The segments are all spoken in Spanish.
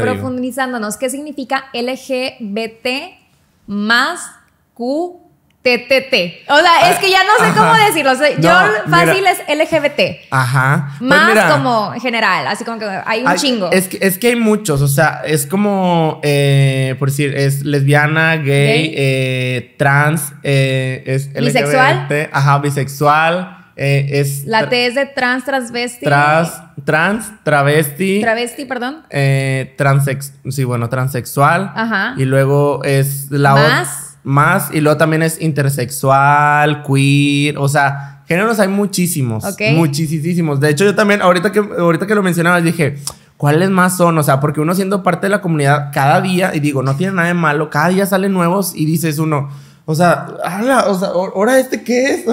profundizándonos, ¿qué significa LGBT más QTTT? O sea, es que ya no sé cómo decirlo. yo fácil es LGBT. Ajá. Pues más como general, así como que hay un chingo. Es que, es que hay muchos, o sea, es como, eh, por decir, es lesbiana, gay, eh, trans, eh, es LGBT, bisexual. Ajá, bisexual. Eh, es la T es de trans, transvesti. Trans, trans, travesti. Travesti, perdón. Eh, transex, sí, bueno, transexual. Ajá. Y luego es la Más. Más. Y luego también es intersexual, queer. O sea, géneros hay muchísimos. Muchísimos. De hecho, yo también, ahorita que, ahorita que lo mencionabas, dije. ¿Cuáles más son? O sea, porque uno siendo parte de la comunidad cada día, y digo, no tiene nada de malo, cada día salen nuevos y dices uno, o sea, ala, o sea, ¿ahora este qué es?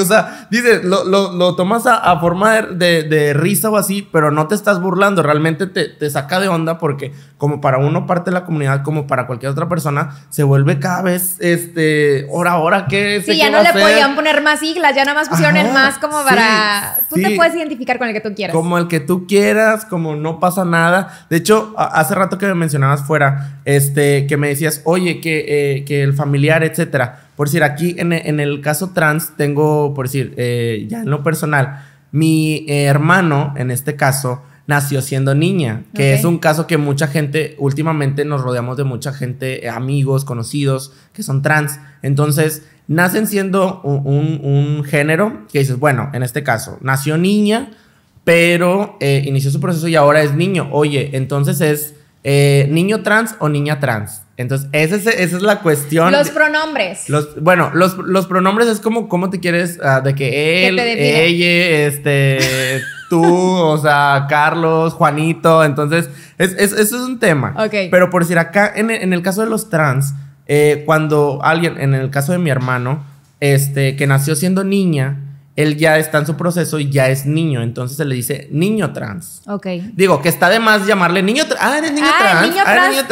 o sea, dice lo, lo, lo tomas a, forma de, de, risa o así, pero no te estás burlando, realmente te, saca de onda porque como para uno parte de la comunidad, como para cualquier otra persona, se vuelve cada vez, este, hora, hora, ¿qué es? Sí, ya no le podían poner más siglas, ya nada más pusieron más como para... tú te puedes identificar con el que tú quieras. Como el que tú quieras, como no pasa nada. De hecho, hace rato que me mencionabas fuera, este, que me decías, oye, que, eh, que el familiar, etc por decir, aquí en, el caso trans tengo, por decir, eh, ya en lo personal, mi eh, hermano, en este caso, nació siendo niña, que es un caso que mucha gente, últimamente nos rodeamos de mucha gente, amigos, conocidos, que son trans. Entonces, nacen siendo un, género que dices, bueno, en este caso, nació niña, pero eh, inició su proceso y ahora es niño. Oye, entonces es eh, niño trans o niña trans. Entonces, esa es, la cuestión. Los pronombres. Los, bueno, los, pronombres es como cómo te quieres, ah, de que él, ella, este, tú, o sea, Carlos, Juanito. Entonces, eso es un tema. Pero por decir, acá, en, el caso de los trans, eh, cuando alguien, en el caso de mi hermano, este, que nació siendo niña, él ya está en su proceso y ya es niño, entonces se le dice niño trans. Ok. Digo, que está de más llamarle niño trans. Ah, eres niño ah, trans.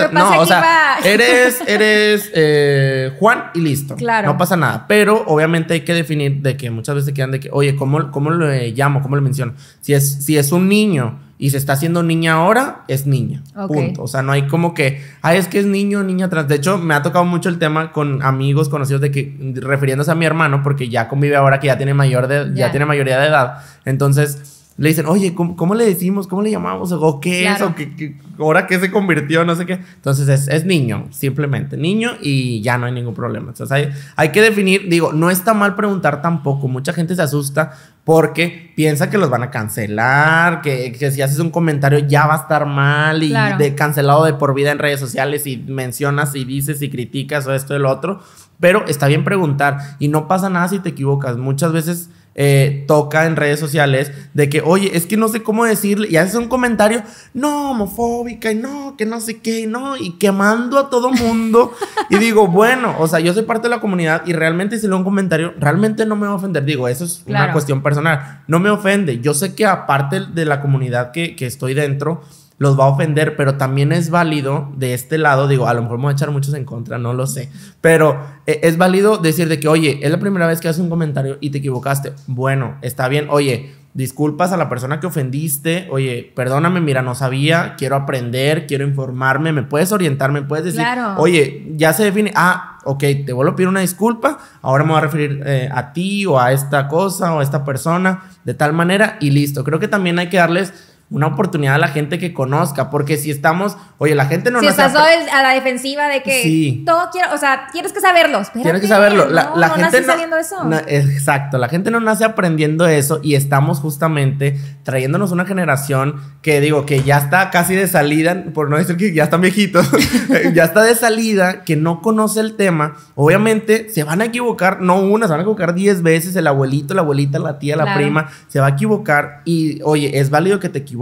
Ah, no, o sea, eres, eres eh, Juan y listo. Claro. No pasa nada. Pero obviamente hay que definir de que muchas veces quedan de que, oye, ¿cómo, cómo lo llamo? ¿Cómo le menciono? Si es, si es un niño y se está haciendo niña ahora, es niña. Punto. O sea, no hay como que, ay, es que es niño, niña trans. De hecho, me ha tocado mucho el tema con amigos conocidos de que, refiriéndose a mi hermano, porque ya convive ahora que ya tiene mayor de, ya tiene mayoría de edad. Entonces, le dicen, oye, ¿cómo, le decimos? ¿Cómo le llamamos? ¿O qué es? ¿O qué, ahora qué se convirtió? No sé qué. Entonces es, niño, simplemente niño y ya no hay ningún problema. Entonces hay, hay que definir, digo, no está mal preguntar tampoco. Mucha gente se asusta porque piensa que los van a cancelar, que, si haces un comentario ya va a estar mal y de, cancelado de por vida en redes sociales y mencionas y dices y criticas o esto y lo otro. Pero está bien preguntar y no pasa nada si te equivocas. Muchas veces eh, toca en redes sociales de que, oye, es que no sé cómo decirle, y hace un comentario, no, homofóbica, y no, que no sé qué, y no, y quemando a todo mundo. y digo, bueno, o sea, yo soy parte de la comunidad y realmente si leo un comentario, realmente no me va a ofender. Digo, eso es una cuestión personal. No me ofende. Yo sé que aparte de la comunidad que, que estoy dentro, los va a ofender, pero también es válido de este lado, digo, a lo mejor me voy a echar muchos en contra, no lo sé, pero eh, es válido decir de que, oye, es la primera vez que haces un comentario y te equivocaste. Bueno, está bien, oye, disculpas a la persona que ofendiste, oye, perdóname, mira, no sabía, quiero aprender, quiero informarme, me puedes orientar, me puedes decir, oye, ya se define, ah, ok, te vuelvo a pedir una disculpa, ahora me voy a referir eh, a ti o a esta cosa o a esta persona de tal manera y listo. Creo que también hay que darles una oportunidad a la gente que conozca, porque si estamos, oye, la gente no si a la defensiva de que todo quiere o sea, tienes que saberlo, Tienes que saberlo, la, no, no gente nace eso. exacto, la gente no nace aprendiendo eso y estamos justamente trayéndonos una generación que digo que ya está casi de salida, por no decir que ya están viejitos, eh, ya está de salida, que no conoce el tema, obviamente se van a equivocar, no una, se van a equivocar diez veces el abuelito, la abuelita, la tía, la prima, se va a equivocar y oye, es válido que te equivoques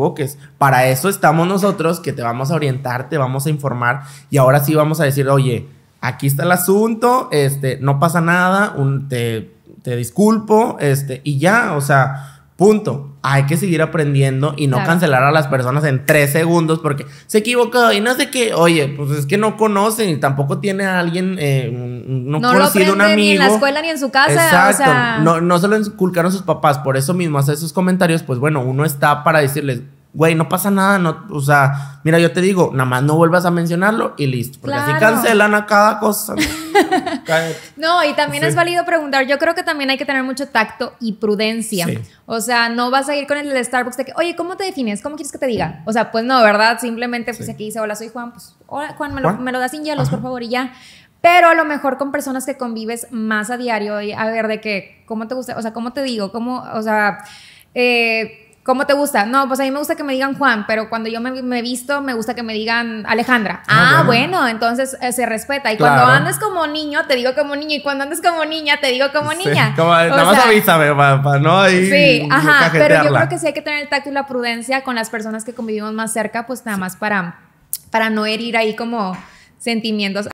para eso estamos nosotros, que te vamos a orientar, te vamos a informar y ahora sí vamos a decir, oye, aquí está el asunto, este, no pasa nada, un, te, te disculpo, este, y ya, o sea Punto. Hay que seguir aprendiendo y no cancelar a las personas en tres segundos porque se equivocó y no sé qué. Oye, pues es que no conocen y tampoco tiene a alguien, eh, no, conocido, un amigo. Ni en la escuela ni en su casa. Exacto. no, no se lo inculcaron sus papás. Por eso mismo hace esos comentarios, pues bueno, uno está para decirles, güey, no pasa nada, no, o sea, mira, yo te digo, nada más no vuelvas a mencionarlo y listo. Porque así cancelan a cada cosa. no, y también es válido preguntar. Yo creo que también hay que tener mucho tacto y prudencia. O sea, no vas a ir con el de Starbucks de que, oye, ¿cómo te defines? ¿Cómo quieres que te diga? O sea, pues no, ¿verdad? Simplemente, pues aquí dice, hola, soy Juan. Pues, hola, Juan, me lo, das sin hielos, por favor, y ya. Pero a lo mejor con personas que convives más a diario, y a ver de que, ¿cómo te gusta? O sea, ¿cómo te digo? ¿Cómo, o sea, eh ¿Cómo te gusta? No, pues a mí me gusta que me digan Juan, pero cuando yo me, visto, me gusta que me digan Alejandra. Ah, ah bueno. entonces eh, se respeta. Y cuando andas como niño, te digo como niño. Y cuando andas como niña, te digo como niña. nada más avísame, para, no ahí Sí, ajá. Pero yo creo que sí hay que tener el tacto y la prudencia con las personas que convivimos más cerca, pues nada más para, para no herir ahí como sentimientos.